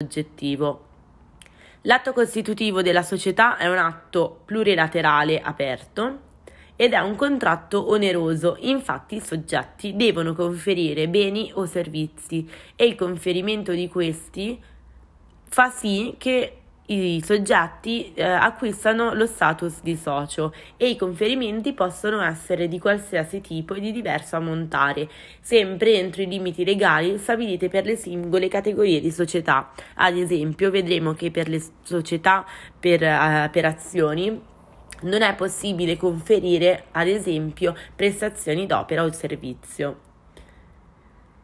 soggettivo. L'atto costitutivo della società è un atto plurilaterale aperto ed è un contratto oneroso, infatti i soggetti devono conferire beni o servizi e il conferimento di questi fa sì che i soggetti eh, acquistano lo status di socio e i conferimenti possono essere di qualsiasi tipo e di diverso ammontare, sempre entro i limiti legali stabiliti per le singole categorie di società. Ad esempio, vedremo che per le società per, eh, per azioni non è possibile conferire, ad esempio, prestazioni d'opera o servizio.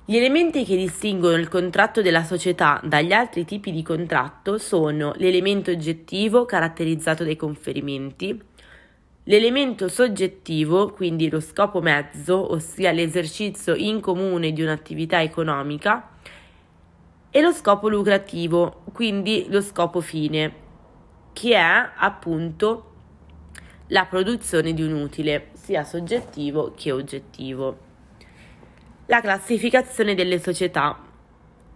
Gli elementi che distinguono il contratto della società dagli altri tipi di contratto sono l'elemento oggettivo caratterizzato dai conferimenti, l'elemento soggettivo, quindi lo scopo mezzo, ossia l'esercizio in comune di un'attività economica, e lo scopo lucrativo, quindi lo scopo fine, che è appunto la produzione di un utile, sia soggettivo che oggettivo. La classificazione delle società.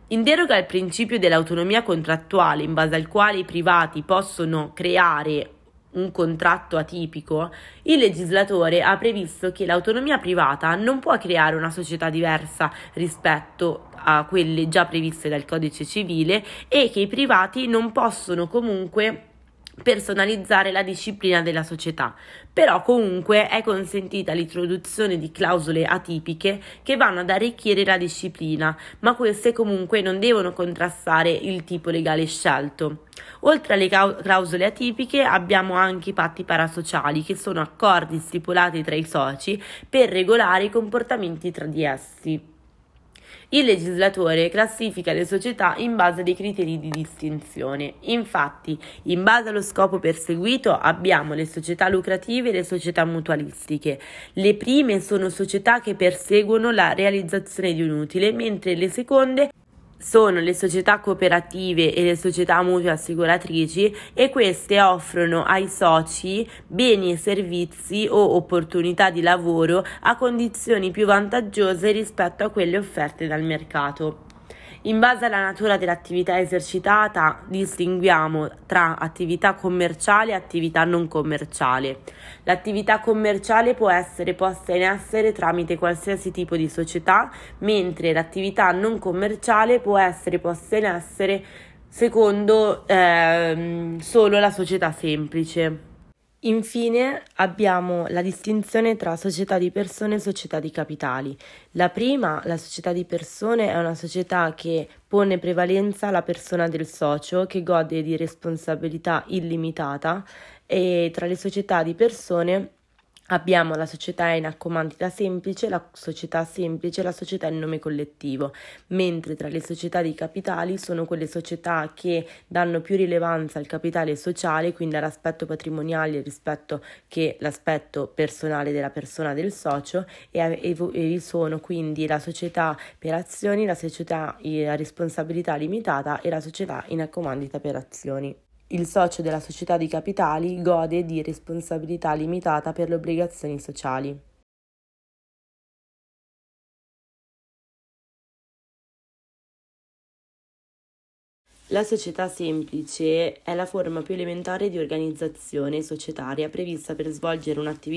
In deroga al principio dell'autonomia contrattuale, in base al quale i privati possono creare un contratto atipico, il legislatore ha previsto che l'autonomia privata non può creare una società diversa rispetto a quelle già previste dal codice civile e che i privati non possono comunque personalizzare la disciplina della società, però comunque è consentita l'introduzione di clausole atipiche che vanno ad arricchire la disciplina, ma queste comunque non devono contrastare il tipo legale scelto. Oltre alle clausole atipiche abbiamo anche i patti parasociali, che sono accordi stipulati tra i soci per regolare i comportamenti tra di essi. Il legislatore classifica le società in base a dei criteri di distinzione. Infatti, in base allo scopo perseguito, abbiamo le società lucrative e le società mutualistiche. Le prime sono società che perseguono la realizzazione di un utile, mentre le seconde sono le società cooperative e le società mutue assicuratrici e queste offrono ai soci beni e servizi o opportunità di lavoro a condizioni più vantaggiose rispetto a quelle offerte dal mercato. In base alla natura dell'attività esercitata distinguiamo tra attività commerciale e attività non commerciale. L'attività commerciale può essere posta in essere tramite qualsiasi tipo di società, mentre l'attività non commerciale può essere posta in essere secondo ehm, solo la società semplice. Infine abbiamo la distinzione tra società di persone e società di capitali. La prima, la società di persone, è una società che pone prevalenza alla persona del socio che gode di responsabilità illimitata e tra le società di persone Abbiamo la società in accomandita semplice, la società semplice e la società in nome collettivo, mentre tra le società di capitali sono quelle società che danno più rilevanza al capitale sociale, quindi all'aspetto patrimoniale rispetto che l'aspetto personale della persona del socio e, vi sono quindi la società per azioni, la società eh, a responsabilità limitata e la società in accomandita per azioni il socio della società di capitali gode di responsabilità limitata per le obbligazioni sociali. La società semplice è la forma più elementare di organizzazione societaria prevista per svolgere un'attività